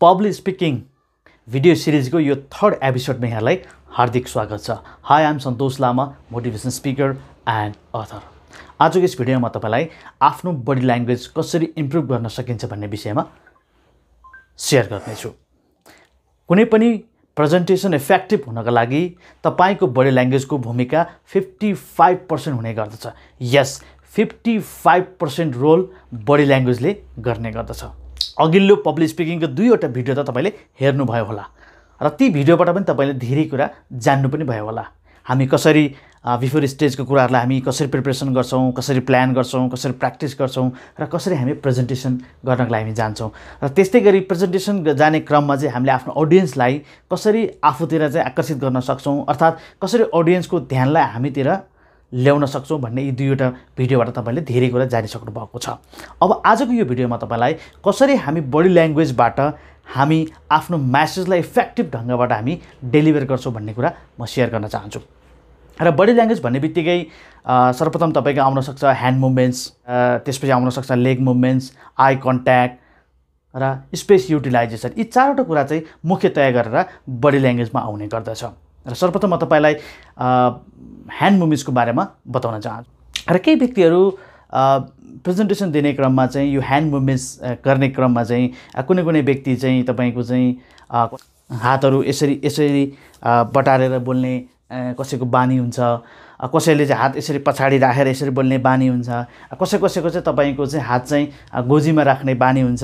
public speaking video सिरिजको यो third एपिसोडमा यहाँलाई हार्दिक स्वागत छ hi I'm Santosh Lama motivation speaker and author आजको यस भिडियोमा तपाईँलाई आफ्नो बडी ल्याङ्ग्वेज कसरी इम्प्रुभ गर्न सकिन्छ भन्ने विषयमा सेयर गर्नेछु कुनै पनि प्रेजेन्टेसन इफेक्टिभ हुनका लागि तपाईँको बडी ल्याङ्ग्वेजको भूमिका फिफ्टी फाइभ पर्सेन्ट हुने गर्दछ यस fifty five percent role body ल्याङ्ग्वेजले गर्ने गर्दछ अघिल्लो पब्लिक स्पिकिङको दुईवटा भिडियो त तपाईँले हेर्नुभयो होला र ती भिडियोबाट पनि तपाईँले धेरै कुरा जान्नु पनि भयो होला हामी कसरी बिफोर स्टेजको कुराहरूलाई हामी कसरी प्रिपरेसन गर्छौँ कसरी प्लान गर्छौँ कसरी प्र्याक्टिस गर्छौँ र कसरी हामी प्रेजेन्टेसन गर्नको लागि हामी जान्छौँ र त्यस्तै गरी प्रेजेन्टेसन जाने क्रममा चाहिँ हामीले आफ्नो अडियन्सलाई कसरी आफूतिर चाहिँ आकर्षित गर्न सक्छौँ अर्थात् कसरी अडियन्सको ध्यानलाई हामीतिर ल्याउन सक्छौँ भन्ने यी दुईवटा भिडियोबाट तपाईँले धेरै कुरा जानिसक्नु भएको छ अब आजको यो भिडियोमा तपाईँलाई कसरी हामी बडी ल्याङ्ग्वेजबाट हामी आफ्नो म्यासेजलाई इफेक्टिभ ढङ्गबाट हामी डेलिभर गर्छौँ भन्ने कुरा म सेयर गर्न चाहन्छु र बडी ल्याङ्ग्वेज भन्ने बित्तिकै सर्वप्रथम तपाईँको आउनसक्छ ह्यान्ड मुभमेन्ट्स त्यसपछि आउनसक्छ लेग मुभमेन्ट्स आई कन्ट्याक्ट र स्पेस युटिलाइजेसन यी चारवटा कुरा चाहिँ मुख्यतया गरेर बडी ल्याङ्ग्वेजमा आउने गर्दछ र सर्वप्रथम म तपाईँलाई ह्यान्ड मुभिजको बारेमा बताउन चाहन्छु र केही व्यक्तिहरू प्रेजेन्टेसन दिने क्रममा चाहिँ यो ह्यान्ड मुभमेन्ट्स गर्ने क्रममा चाहिँ कुनै कुनै व्यक्ति चाहिँ तपाईँको चाहिँ हातहरू यसरी यसरी बटारेर बोल्ने कसैको बानी हुन्छ कसैले चाहिँ हात यसरी पछाडि राखेर यसरी बोल्ने बानी हुन्छ कसै कसैको चाहिँ तपाईँको चाहिँ हात चाहिँ गोजीमा राख्ने बानी हुन्छ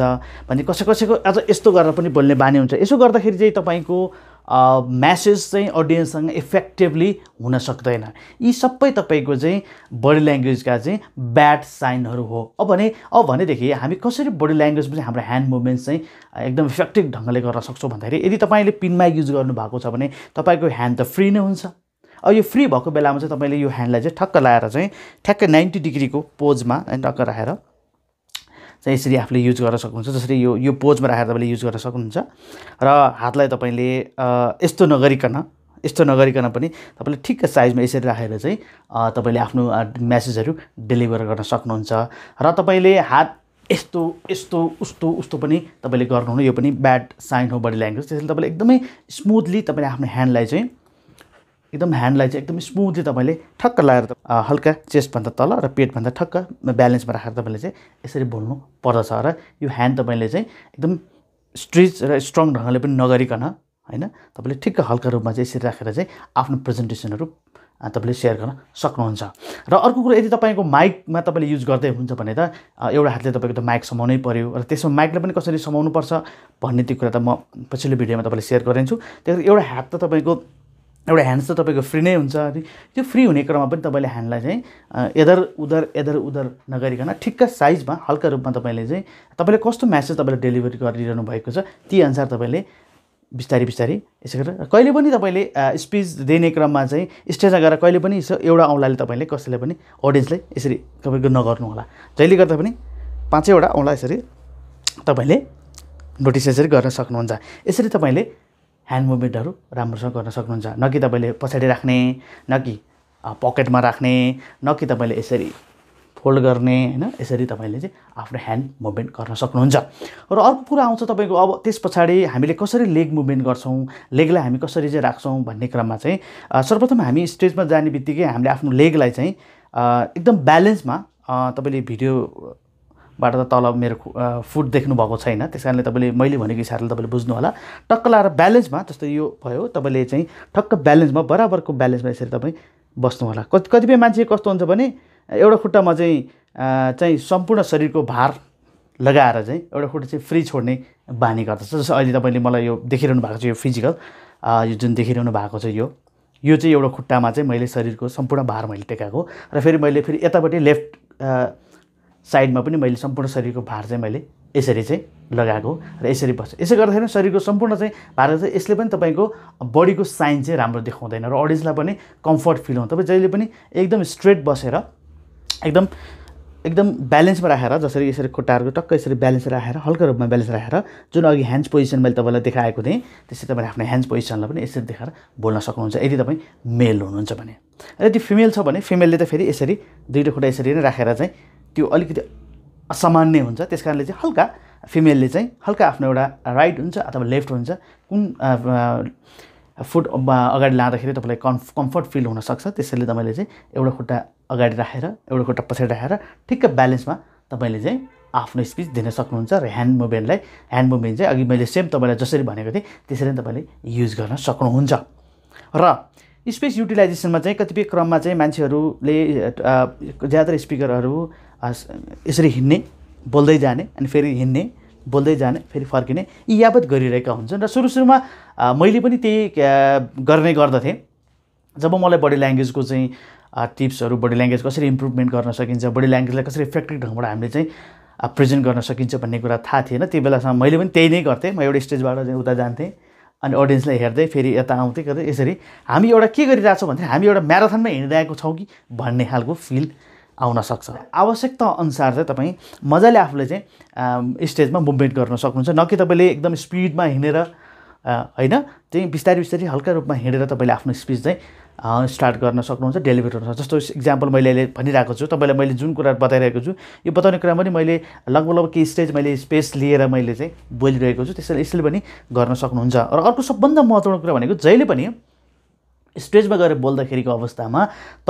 भने कसै कसैको अझ यस्तो गरेर पनि बोल्ने बानी हुन्छ यसो गर्दाखेरि चाहिँ तपाईँको म्यासेज चाहिँ अडियन्ससँग इफेक्टिभली हुन सक्दैन यी सबै तपाईँको चाहिँ बडी ल्याङ्ग्वेजका चाहिँ ब्याड साइनहरू हो अब भने अब भनेदेखि हामी कसरी बडी ल्याङ्ग्वेजमा चाहिँ हाम्रो ह्यान्ड मुभमेन्ट्स चाहिँ एकदम इफेक्टिभ ढङ्गले गर्न सक्छौँ भन्दाखेरि यदि तपाईँले पिनमा युज गर्नुभएको छ भने तपाईँको ह्यान्ड त फ्री नै हुन्छ अब यो फ्री भएको बेलामा चाहिँ तपाईँले यो ह्यान्डलाई चाहिँ ठक्क लाएर चाहिँ ठ्याक्कै नाइन्टी डिग्रीको पोजमा ठक्क राखेर चाहिँ यसरी आफूले युज गर्न सक्नुहुन्छ जसरी यो यो पोजमा राखेर तपाईँले युज गर्न सक्नुहुन्छ र हातलाई तपाईँले यस्तो नगरिकन यस्तो नगरिकन पनि तपाईँले ठिक्क साइजमा यसरी राखेर चाहिँ तपाईँले आफ्नो म्यासेजहरू डेलिभर गर्न सक्नुहुन्छ र तपाईँले हात यस्तो यस्तो उस्तो उस्तो पनि तपाईँले गर्नुहुन्न यो पनि ब्याड साइन हो बडी ल्याङ्ग्वेज त्यसले तपाईँले एकदमै स्मुथली तपाईँले आफ्नो ह्यान्डलाई चाहिँ एकदम ह्यान्डलाई चाहिँ एकदम स्मुथली तपाईँले ठक्क लगाएर हल्का चेस्टभन्दा तल र पेटभन्दा ठक्क ब्यालेन्समा राखेर तपाईँले चाहिँ यसरी बोल्नु पर्दछ र यो ह्यान्ड तपाईँले चाहिँ एकदम स्ट्रिच र स्ट्रङ ढङ्गले पनि नगरिकन होइन तपाईँले ठिक्क हल्का रूपमा चाहिँ यसरी राखेर चाहिँ आफ्नो प्रेजेन्टेसनहरू तपाईँले सेयर गर्न सक्नुहुन्छ र अर्को कुरो यदि तपाईँको माइकमा तपाईँले युज गर्दै हुनुहुन्छ भने त एउटा हातले तपाईँको त माइक समाउनै पऱ्यो र त्यसमा माइकले पनि कसरी समाउनुपर्छ भन्ने त्यो कुरा त म पछिल्लो भिडियोमा तपाईँले सेयर गरिदिन्छु त्यही एउटा हात त तपाईँको एउटा ह्यान्ड्स त तपाईँको फ्री नै हुन्छ अनि त्यो फ्री हुने क्रममा पनि तपाईँले ह्यान्डलाई चाहिँ यदर उदर यदर उदर नगरिकन ठिक्क साइजमा हल्का रूपमा तपाईँले चाहिँ तपाईँले कस्तो म्यासेज तपाईँले डेलिभरी गरिरहनु भएको छ ती अनुसार तपाईँले बिस्तारै बिस्तारी यसै गरेर कहिले पनि तपाईँले स्पिच दिने क्रममा चाहिँ स्टेजमा गएर कहिले पनि यसो एउटा औँलाले तपाईँले कसैले पनि अडियन्सलाई यसरी तपाईँको होला जहिले गर्दा पनि पाँचैवटा औँला यसरी तपाईँले नोटिस यसरी गर्न सक्नुहुन्छ यसरी तपाईँले ह्यान्ड मुभमेन्टहरू राम्रोसँग गर्न सक्नुहुन्छ न कि तपाईँले पछाडि राख्ने न कि पकेटमा राख्ने न कि तपाईँले यसरी फोल्ड गर्ने होइन यसरी तपाईँले चाहिँ आफ्नो ह्यान्ड मुभमेन्ट गर्न सक्नुहुन्छ र अर्को कुरा आउँछ तपाईँको अब त्यस पछाडि हामीले कसरी लेग मुभमेन्ट गर्छौँ लेगलाई हामी कसरी चाहिँ राख्छौँ भन्ने क्रममा चाहिँ सर्वप्रथम हामी स्टेजमा जाने बित्तिकै हामीले आफ्नो लेगलाई चाहिँ एकदम ब्यालेन्समा तपाईँले भिडियो बाट त तल मेरो फुट देख्नु भएको छैन त्यस कारणले तपाईँले मैले भनेको हिसाबले तपाईँले बुझ्नु होला टक्क लाएर ब्यालेन्समा जस्तो यो भयो तपाईँले चाहिँ ठक्क ब्यालेन्समा बराबरको ब्यालेन्समा यसरी तपाईँ होला कति कतिपय मान्छे कस्तो हुन्छ भने एउटा खुट्टामा चाहिँ चाहिँ सम्पूर्ण शरीरको भार लगाएर चाहिँ एउटा खुट्टा चाहिँ फ्री छोड्ने बानी गर्दछ जस्तो अहिले तपाईँले मलाई यो देखिरहनु भएको छ यो फिजिकल यो जुन देखिरहनु भएको छ यो यो चाहिँ एउटा खुट्टामा चाहिँ मैले शरीरको सम्पूर्ण भार मैले टेकाएको र फेरि मैले फेरि यतापट्टि लेफ्ट साइडमा पनि मैले सम्पूर्ण शरीरको भार चाहिँ मैले यसरी चाहिँ लगाएको र यसरी बस्छ यसो गर्दाखेरि शरीरको सम्पूर्ण चाहिँ भार चाहिँ यसले पनि तपाईँको बडीको साइन चाहिँ राम्रो देखाउँदैन र अडियन्सलाई पनि कम्फर्ट फिल हुन्छ तपाईँ जहिले पनि एकदम स्ट्रेट बसेर एकदम एकदम ब्यालेन्समा राखेर जसरी यसरी खुट्टाहरूको टक्क यसरी ब्यालेन्स राखेर हल्का रूपमा ब्यालेन्स राखेर जुन अघि ह्यान्ड्स पोजिसन मैले तपाईँलाई देखाएको थिएँ त्यसरी तपाईँले आफ्नो ह्यान्ड्स पोजिसनलाई पनि यसरी देखाएर बोल्न सक्नुहुन्छ यदि तपाईँ मेल हुनुहुन्छ भने यदि फिमेल छ भने फिमेलले त फेरि यसरी दुइटा खुट्टा यसरी नै राखेर चाहिँ त्यो अलिकति असामान्य हुन्छ त्यस कारणले चाहिँ हल्का फिमेलले चाहिँ हल्का आफ्नो एउटा राइट हुन्छ अथवा लेफ्ट हुन्छ कुन फुट अगाडि लाँदाखेरि तपाईँलाई कम्फ कम्फर्ट फिल हुनसक्छ त्यसैले तपाईँले चाहिँ एउटा खुट्टा अगाडि राखेर एउटा खुट्टा पछाडि राखेर ठिक्क ब्यालेन्समा तपाईँले चाहिँ आफ्नो स्पिच दिन सक्नुहुन्छ र ह्यान्ड मुभमेन्टलाई ह्यान्ड मुभमेन्ट चाहिँ अघि मैले सेम तपाईँलाई जसरी भनेको थिएँ त्यसरी नै तपाईँले युज गर्न सक्नुहुन्छ र स्पेस युटिलाइजेसनमा चाहिँ कतिपय क्रममा चाहिँ मान्छेहरूले ज्यादातर स्पिकरहरू यसरी हिँड्ने बोल्दै जाने अनि फेरि हिँड्ने बोल्दै जाने फेरि फर्किने यी यावत गरिरहेका हुन्छन् र सुरु सुरुमा मैले पनि त्यही गर्ने गर्दथेँ जब मलाई बडी ल्याङ्ग्वेजको चाहिँ टिप्सहरू बडी ल्याङ्ग्वेज कसरी इम्प्रुभमेन्ट गर्न सकिन्छ बडी ल्याङ्ग्वेजलाई कसरी इफेक्टिभ ढङ्गबाट हामीले चाहिँ प्रेजेन्ट गर्न सकिन्छ भन्ने कुरा थाहा थिएन त्यो बेलासम्म मैले पनि त्यही नै गर्थेँ म एउटा स्टेजबाट उता जान्थेँ अनि अडियन्सलाई हेर्दै फेरि यता आउँथेँ गर्दै यसरी हामी एउटा के गरिरहेछौँ भन्दाखेरि हामी एउटा म्याराथनमा हिँडिरहेको छौँ कि भन्ने खालको फिल आउन सक्छ आवश्यकता अनुसार चाहिँ तपाईँ मजाले आफूले चाहिँ स्टेजमा मुभमेन्ट गर्न सक्नुहुन्छ न कि तपाईँले एकदम स्पिडमा हिँडेर होइन त्यही बिस्तारै बिस्तारै हल्का रूपमा हिँडेर तपाईँले आफ्नो स्पिच चाहिँ स्टार्ट गर्न सक्नुहुन्छ डेलिभर गर्न सक्छ जस्तो इक्जाम्पल मैले अहिले भनिरहेको छु तपाईँलाई मैले जुन कुरा बताइरहेको छु यो बताउने कुरा पनि मैले लगभग लगभग केही स्टेज मैले स्पेस लिएर मैले चाहिँ बोलिरहेको छु त्यसैले यसले पनि गर्न सक्नुहुन्छ र अर्को सबभन्दा महत्त्वपूर्ण कुरा भनेको जहिले पनि स्टेजमा गएर बोल्दाखेरिको अवस्थामा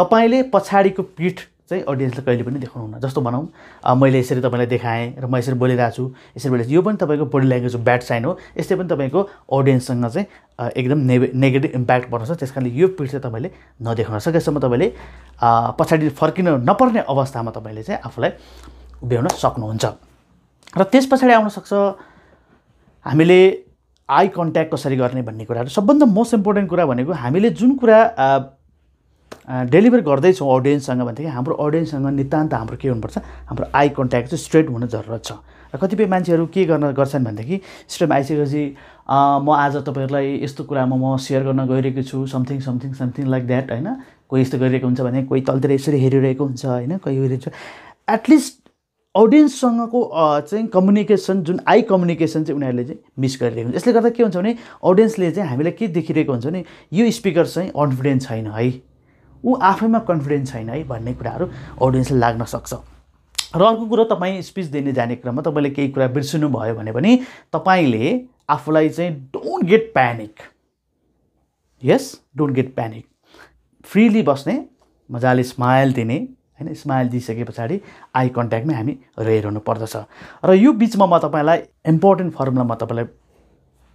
तपाईँले पछाडिको पिठ चाहिँ अडियन्सले कहिले पनि देखाउनु देखाउनुहुन्न जस्तो भनौँ मैले यसरी तपाईँलाई देखाएँ र म यसरी बोलिरहेको छु यसरी बोलिरहेको छु यो पनि तपाईँको बडी ल्याङ्ग्वेजको ब्याड साइन हो यस्तै पनि तपाईँको अडियन्ससँग चाहिँ एकदम नेगे नेगेटिभ इम्प्याक्ट पर्न छ त्यस कारणले यो पिड चाहिँ तपाईँले नदेखाउन सकेसम्म तपाईँले पछाडि फर्किन नपर्ने अवस्थामा तपाईँले चाहिँ आफूलाई उभ्याउन सक्नुहुन्छ र त्यस पछाडि सक्छ हामीले आई कन्ट्याक्ट कसरी गर्ने भन्ने कुराहरू सबभन्दा मोस्ट इम्पोर्टेन्ट कुरा भनेको हामीले जुन कुरा डेलिभर गर्दैछौँ अडियन्ससँग भनेदेखि हाम्रो अडियन्ससँग नितान्त हाम्रो के हुनुपर्छ हाम्रो आई कन्ट्याक्ट चाहिँ स्ट्रेट हुन जरुरत छ र कतिपय मान्छेहरू के गर्न गर्छन् भनेदेखि स्ट्रेटमा आइसकेपछि म आज तपाईँहरूलाई यस्तो कुरामा म सेयर गर्न गइरहेको छु something something something like that होइन कोही यस्तो गरिरहेको हुन्छ भने कोही तलतिर यसरी हेरिरहेको हुन्छ होइन कोही हेरिरहेको एटलिस्ट अडियन्ससँगको चाहिँ कम्युनिकेसन जुन आई कम्युनिकेसन चाहिँ उनीहरूले चाहिँ मिस गरिरहेको हुन्छ यसले गर्दा के हुन्छ भने अडियन्सले चाहिँ हामीलाई के देखिरहेको हुन्छ भने यो स्पिकर चाहिँ कन्फिडेन्स छैन है ऊ आफैमा कन्फिडेन्ट छैन है भन्ने कुराहरू अडियन्सले लाग्न सक्छ र अर्को कुरो तपाईँ स्पिच दिने जाने क्रममा तपाईँले केही कुरा बिर्सिनु भयो भने पनि तपाईँले आफूलाई चाहिँ don't get panic yes don't get panic freely बस्ने मजाले स्माइल दिने होइन स्माइल दिइसके पछाडि आई कन्ट्याक्टमै हामी रहिरहनु पर्दछ र यो बिचमा म तपाईँलाई इम्पोर्टेन्ट फर्मुला म तपाईँलाई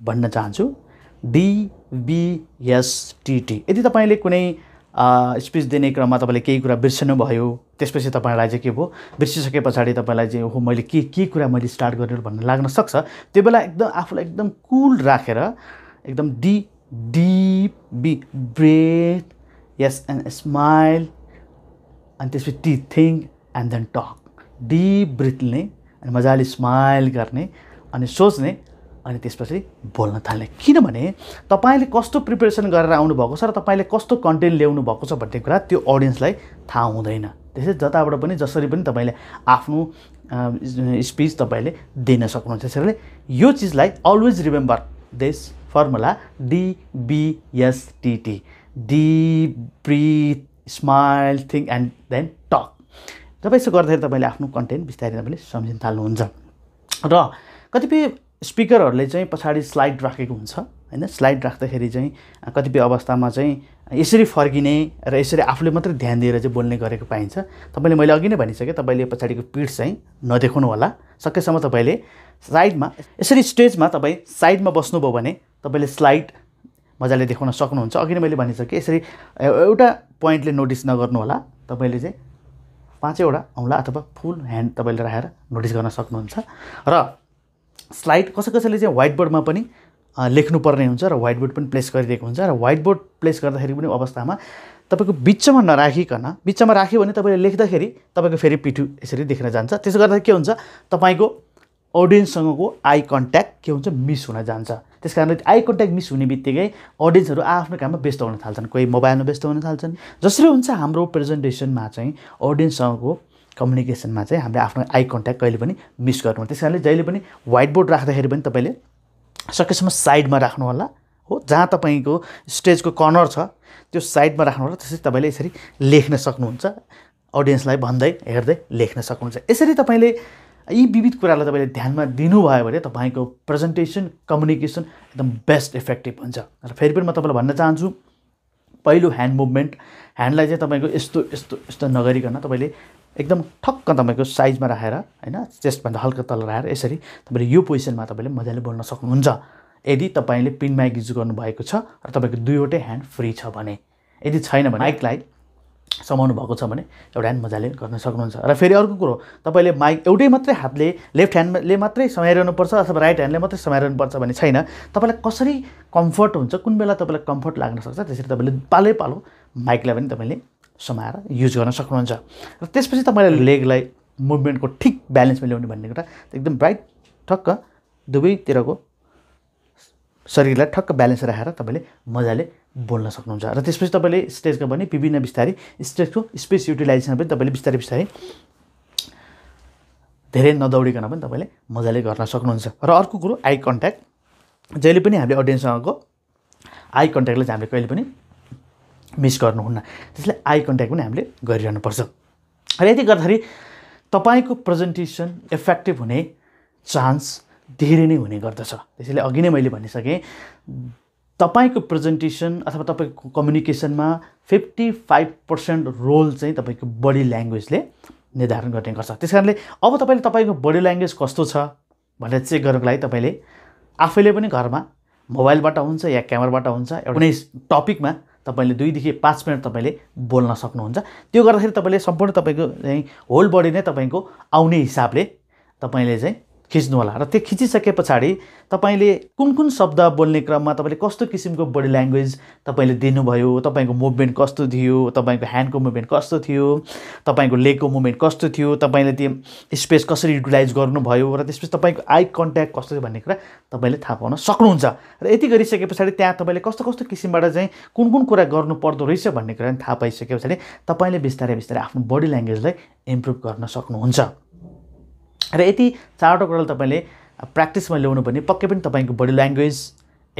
भन्न चाहन्छु डिबिएसटिटी यदि तपाईँले कुनै स्पिच दिने क्रममा तपाईँले केही कुरा बिर्सनु भयो त्यसपछि तपाईँलाई चाहिँ के भयो बिर्सिसके पछाडि तपाईँलाई चाहिँ हो मैले के के कुरा मैले स्टार्ट गरेर भन्ने लाग्न सक्छ त्यो बेला एकदम आफूलाई एकदम कुल राखेर एकदम D deep B breath S and smile अनि त्यसपछि T think and then talk deep breath लिने अनि मजाले स्माइल गर्ने अनि सोच्ने अनि त्यसपछि बोल्न थाल्ने किनभने तपाईँले कस्तो प्रिपेरेसन गरेर आउनुभएको छ र तपाईँले कस्तो कन्टेन्ट ल्याउनु भएको छ भन्ने कुरा त्यो अडियन्सलाई थाहा हुँदैन त्यसै जताबाट पनि जसरी पनि तपाईँले आफ्नो स्पिच तपाईँले दिन सक्नुहुन्छ त्यसैले यो चिजलाई always remember this formula DBSTT deep breath smile think and then talk जब यसो गर्दाखेरि तपाईँले आफ्नो कन्टेन्ट बिस्तारै तपाईँले सम्झिन थाल्नुहुन्छ र कतिपय स्पिकरहरूले चाहिँ पछाडि स्लाइड राखेको हुन्छ होइन स्लाइड राख्दाखेरि चाहिँ कतिपय अवस्थामा चाहिँ यसरी फर्किने र यसरी आफूले मात्रै ध्यान दिएर चाहिँ बोल्ने गरेको पाइन्छ तपाईँले मैले अघि नै भनिसकेँ तपाईँले पछाडिको पिठ चाहिँ नदेखाउनु होला सकेसम्म तपाईँले साइडमा यसरी स्टेजमा तपाईँ साइडमा बस्नुभयो भने तपाईँले स्लाइड मजाले देखाउन सक्नुहुन्छ अघि नै मैले भनिसकेँ यसरी एउटा पोइन्टले नोटिस नगर्नु होला तपाईँले चाहिँ पाँचैवटा औँला अथवा फुल ह्यान्ड तपाईँले राखेर नोटिस गर्न सक्नुहुन्छ र स्लाइड कसै कसैले चाहिँ व्हाइट बोर्डमा पनि लेख्नुपर्ने हुन्छ र व्हाइट बोर्ड पनि प्लेस गरिदिएको हुन्छ र व्हाइट बोर्ड प्लेस गर्दाखेरि पनि अवस्थामा तपाईँको बिचमा नराखिकन बिचमा राख्यो भने तपाईँले लेख्दाखेरि तपाईँको फेरि पिठु यसरी देख्न जान्छ त्यसो गर्दा के हुन्छ तपाईँको अडियन्ससँगको आई कन्ट्याक्ट के हुन्छ मिस हुन जान्छ त्यस कारणले आई कन्ट्याक्ट मिस हुने बित्तिकै अडियन्सहरू आफ्नो काममा व्यस्त हुन थाल्छन् कोही मोबाइलमा व्यस्त हुन थाल्छन् जसरी हुन्छ हाम्रो प्रेजेन्टेसनमा चाहिँ अडियन्ससँगको कम्युनिकेसनमा चाहिँ हामीले आफ्नो आई कन्ट्याक्ट कहिले पनि मिस गर्नु त्यस कारणले जहिले पनि वाइट बोर्ड राख्दाखेरि पनि तपाईँले सकेसम्म साइडमा राख्नु होला हो जहाँ तपाईँको स्टेजको कर्नर छ त्यो साइडमा राख्नु होला त्यसरी तपाईँले यसरी लेख्न सक्नुहुन्छ अडियन्सलाई भन्दै हेर्दै लेख्न सक्नुहुन्छ यसरी तपाईँले यी विविध कुरालाई तपाईँले ध्यानमा दिनुभयो भने तपाईँको प्रेजेन्टेसन कम्युनिकेसन एकदम बेस्ट इफेक्टिभ हुन्छ र फेरि पनि म तपाईँलाई भन्न चाहन्छु पहिलो ह्यान्ड मुभमेन्ट ह्यान्डलाई चाहिँ तपाईँको यस्तो यस्तो यस्तो नगरिकन तपाईँले एकदम ठक्क तपाईँको साइजमा राखेर होइन चेस्टभन्दा हल्का तल राखेर यसरी तपाईँले यो पोजिसनमा तपाईँले मजाले बोल्न सक्नुहुन्छ यदि तपाईँले पिन माइक युज गर्नुभएको छ र तपाईँको दुईवटै ह्यान्ड फ्री छ भने यदि छैन भने माइकलाई समाउनु भएको छ भने एउटा ह्यान्ड मजाले गर्न सक्नुहुन्छ र फेरि अर्को कुरो तपाईँले माइक एउटै मात्रै हातले लेफ्ट ह्यान्डले मात्रै समाइरहनुपर्छ अथवा राइट ह्यान्डले मात्रै समाइरहनुपर्छ भने छैन तपाईँलाई कसरी कम्फर्ट हुन्छ कुन बेला तपाईँलाई कम्फर्ट लाग्न सक्छ त्यसरी तपाईँले पालै पालो माइकलाई पनि तपाईँले समाएर युज गर्न सक्नुहुन्छ र त्यसपछि तपाईँले लेगलाई मुभमेन्टको ठिक ब्यालेन्समा ल्याउने भन्ने कुरा एकदम राइट ठक्क दुवैतिरको शरीरलाई ठक्क ब्यालेन्स राखेर तपाईँले मजाले बोल्न सक्नुहुन्छ र त्यसपछि तपाईँले स्टेजको पनि विभिन्न बिस्तारै स्टेजको स्पेस युटिलाइजेसन पनि तपाईँले बिस्तारै बिस्तारै धेरै नदौडिकन पनि तपाईँले मजाले गर्न सक्नुहुन्छ र अर्को कुरो आई कन्ट्याक्ट जहिले पनि हामीले अडियन्ससँगको आई कन्ट्याक्टलाई चाहिँ हामीले कहिले पनि मिस गर्नुहुन्न त्यसले आई कन्ट्याक्ट पनि हामीले गरिरहनुपर्छ र यति गर्दाखेरि तपाईँको प्रेजेन्टेसन इफेक्टिभ हुने चान्स धेरै नै हुने गर्दछ त्यसैले अघि नै मैले भनिसकेँ तपाईँको प्रेजेन्टेसन अथवा तपाईँको कम्युनिकेसनमा फिफ्टी फाइभ पर्सेन्ट रोल चाहिँ तपाईँको बडी ल्याङ्ग्वेजले निर्धारण गर्ने गर्छ त्यस कारणले अब तपाईँले तपाईँको बडी ल्याङ्ग्वेज कस्तो छ भनेर चेक गर्नुको लागि तपाईँले आफैले पनि घरमा मोबाइलबाट हुन्छ या क्यामराबाट हुन्छ एउटा कुनै टपिकमा तपाईँले दुईदेखि पाँच मिनट तपाईँले बोल्न सक्नुहुन्छ त्यो गर्दाखेरि तपाईँले सम्पूर्ण तपाईँको चाहिँ होल बडी नै तपाईँको आउने हिसाबले तपाईँले चाहिँ खिच्नु होला र त्यो खिचिसके पछाडि तपाईँले कुन कुन शब्द बोल्ने क्रममा तपाईँले कस्तो किसिमको बडी ल्याङ्ग्वेज तपाईँले दिनुभयो तपाईँको मुभमेन्ट कस्तो थियो तपाईँको ह्यान्डको मुभमेन्ट कस्तो थियो तपाईँको लेगको मुभमेन्ट कस्तो थियो तपाईँले त्यो स्पेस कसरी युटिलाइज गर्नुभयो र त्यसपछि तपाईँको आई कन्ट्याक्ट कस्तो थियो भन्ने कुरा तपाईँले थाहा पाउन सक्नुहुन्छ र यति गरिसके पछाडि त्यहाँ तपाईँले कस्तो कस्तो किसिमबाट चाहिँ कुन कुन कुरा गर्नु पर्दो रहेछ भन्ने कुरा थाहा पाइसके पछाडि तपाईँले बिस्तारै बिस्तारै आफ्नो बडी ल्याङ्ग्वेजलाई इम्प्रुभ गर्न सक्नुहुन्छ र यति चारवटा कुरालाई तपाईँले प्र्याक्टिसमा ल्याउनु भने पक्कै पनि तपाईँको बडी ल्याङ्ग्वेज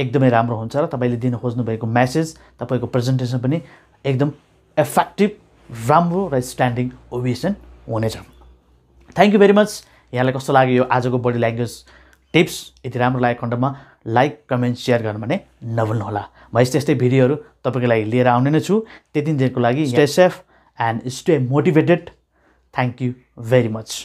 एकदमै राम्रो हुन्छ र तपाईँले दिन खोज्नुभएको म्यासेज तपाईँको प्रेजेन्टेसन पनि एकदम एफेक्टिभ राम्रो र स्ट्यान्डिङ ओभिएसन हुनेछ थ्याङ्क यू भेरी मच यहाँलाई कस्तो लाग्यो यो आजको बडी ल्याङ्ग्वेज टिप्स यति राम्रो लागेको खण्डमा लाइक कमेन्ट सेयर गर्नु भने नभुल्नुहोला म यस्तै यस्तै भिडियोहरू तपाईँको लागि लिएर आउने नै छु त्यति दिनको लागि stay safe and stay motivated thank you very much